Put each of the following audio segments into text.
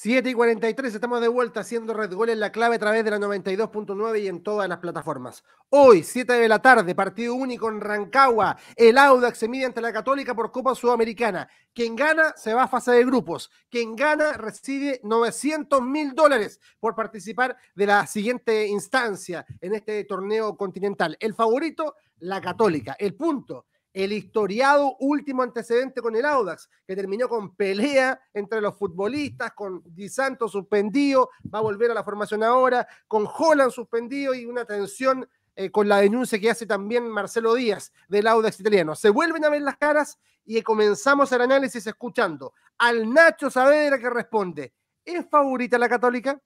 7 y 43, estamos de vuelta haciendo Red Gol en la clave a través de la 92.9 y en todas las plataformas. Hoy, 7 de la tarde, partido único en Rancagua. El Audax se mide ante la Católica por Copa Sudamericana. Quien gana se va a fase de grupos. Quien gana recibe 900 mil dólares por participar de la siguiente instancia en este torneo continental. El favorito, la Católica. El punto el historiado último antecedente con el Audax, que terminó con pelea entre los futbolistas, con Di Santo suspendido, va a volver a la formación ahora, con Holland suspendido y una tensión eh, con la denuncia que hace también Marcelo Díaz del Audax italiano. Se vuelven a ver las caras y comenzamos el análisis escuchando al Nacho Saavedra que responde, ¿es favorita la católica?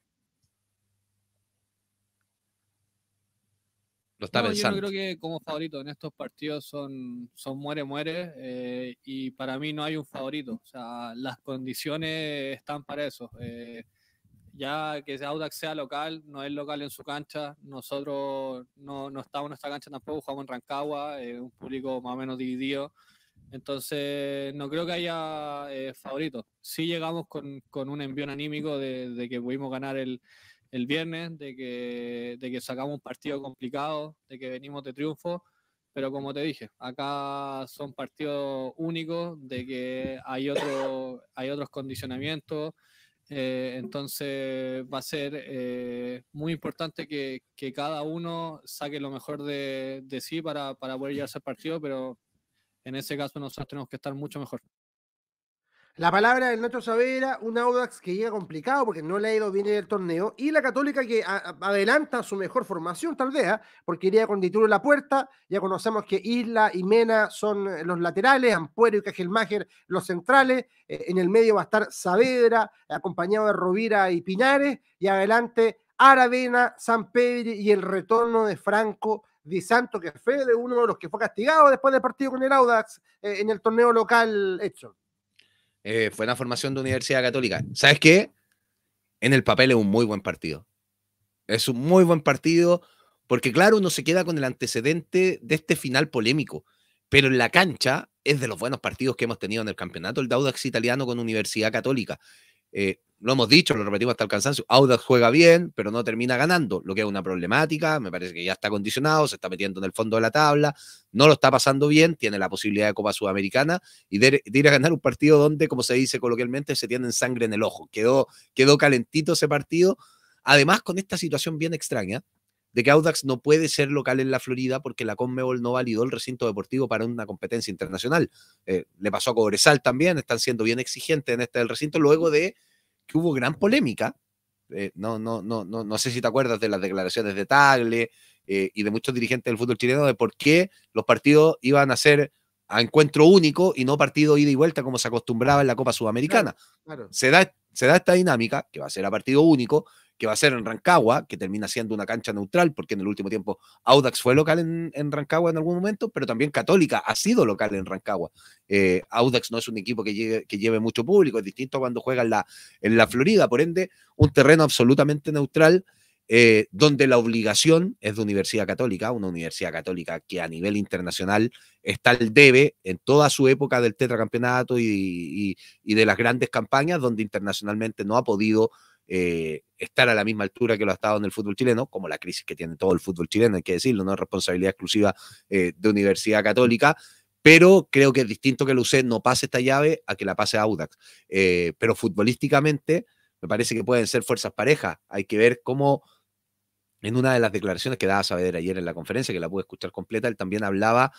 no, Yo creo que como favorito en estos partidos son, son muere, muere. Eh, y para mí no hay un favorito. O sea, las condiciones están para eso. Eh, ya que Audax sea local, no es local en su cancha, nosotros no, no estamos en nuestra cancha tampoco, jugamos en Rancagua, eh, un público más o menos dividido, entonces no creo que haya eh, favoritos. Sí llegamos con, con, un envío anímico de, de que pudimos ganar el, el viernes, de que, de que sacamos un partido complicado, de que venimos de triunfo, pero como te dije, acá son partidos únicos, de que hay, otro, hay otros condicionamientos, eh, entonces va a ser eh, muy importante que, cada uno saque lo mejor de, sí para, para poder a ese partido, pero en ese caso nosotros tenemos que estar mucho mejor. La palabra del Nacho Savera, un Audax que llega complicado porque no le ha ido bien en el torneo, y la Católica que adelanta su mejor formación, tal vez, ¿ah? porque iría con Dituro la puerta. Ya conocemos que Isla y Mena son eh, los laterales, Ampuero y Cajelmacher los centrales. Eh, en el medio va a estar Saavedra, acompañado de Rovira y Pinares, y adelante Aravena, San Pedro y el retorno de Franco Di Santo, que fue uno de los que fue castigado después del partido con el Audax eh, en el torneo local hecho. Eh, fue una formación de Universidad Católica. ¿Sabes qué? En el papel es un muy buen partido. Es un muy buen partido porque, claro, uno se queda con el antecedente de este final polémico, pero en la cancha es de los buenos partidos que hemos tenido en el campeonato, el Daudax italiano con Universidad Católica. Eh, lo hemos dicho, lo repetimos hasta el cansancio, Audax juega bien, pero no termina ganando, lo que es una problemática, me parece que ya está condicionado, se está metiendo en el fondo de la tabla, no lo está pasando bien, tiene la posibilidad de Copa Sudamericana y de, ir a ganar un partido donde, como se dice coloquialmente, se tienen sangre en el ojo, quedó, quedó calentito ese partido, además con esta situación bien extraña de que Audax no puede ser local en la Florida porque la Conmebol no validó el recinto deportivo para una competencia internacional. Eh, le pasó a Cobresal también, están siendo bien exigentes en este recinto luego de hubo gran polémica. no, no, no, no, no sé si te acuerdas de las declaraciones de Tagle y de muchos dirigentes del fútbol chileno de por qué los partidos iban a ser a encuentro único y no partido ida y vuelta como se acostumbraba en la Copa Sudamericana. Se, da, se da esta dinámica, que va a ser a partido único, que va a ser en Rancagua, que termina siendo una cancha neutral, porque en el último tiempo Audax fue local en, Rancagua en algún momento, pero también Católica ha sido local en Rancagua. Eh, Audax no es un equipo que lleve, mucho público, es distinto cuando juega en la, en la Florida, por ende, un terreno absolutamente neutral. Eh, donde la obligación es de Universidad Católica, una Universidad Católica que a nivel internacional está al debe en toda su época del tetracampeonato y de las grandes campañas, donde internacionalmente no ha podido eh, estar a la misma altura que lo ha estado en el fútbol chileno, como la crisis que tiene todo el fútbol chileno, hay que decirlo, no es responsabilidad exclusiva eh, de Universidad Católica, pero creo que es distinto que Lucet no pase esta llave a que la pase Audax. Eh, pero futbolísticamente me parece que pueden ser fuerzas parejas, hay que ver cómo en una de las declaraciones que daba Saavedra ayer en la conferencia, que la pude escuchar completa, él también hablaba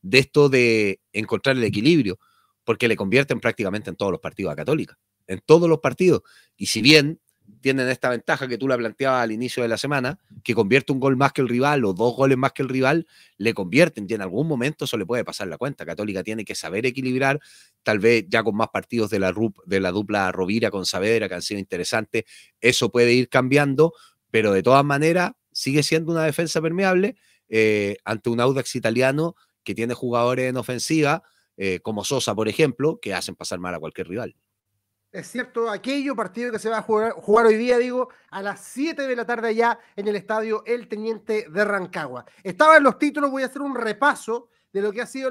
de esto de encontrar el equilibrio, porque le convierten prácticamente en todos los partidos a Católica, en todos los partidos. Y si bien tienen esta ventaja que tú la planteabas al inicio de la semana, que convierte un gol más que el rival o dos goles más que el rival, le convierten y en algún momento eso le puede pasar la cuenta. Católica tiene que saber equilibrar, tal vez ya con más partidos de la, de la dupla Rovira con Saavedra, que han sido interesantes, eso puede ir cambiando, pero de todas maneras sigue siendo una defensa permeable eh, ante un Audax italiano que tiene jugadores en ofensiva, eh, como Sosa, por ejemplo, que hacen pasar mal a cualquier rival es cierto, aquello partido que se va a jugar, jugar, hoy día, digo, a las 7 de la tarde allá en el estadio El Teniente de Rancagua. Estaba en los títulos, voy a hacer un repaso de lo que ha sido la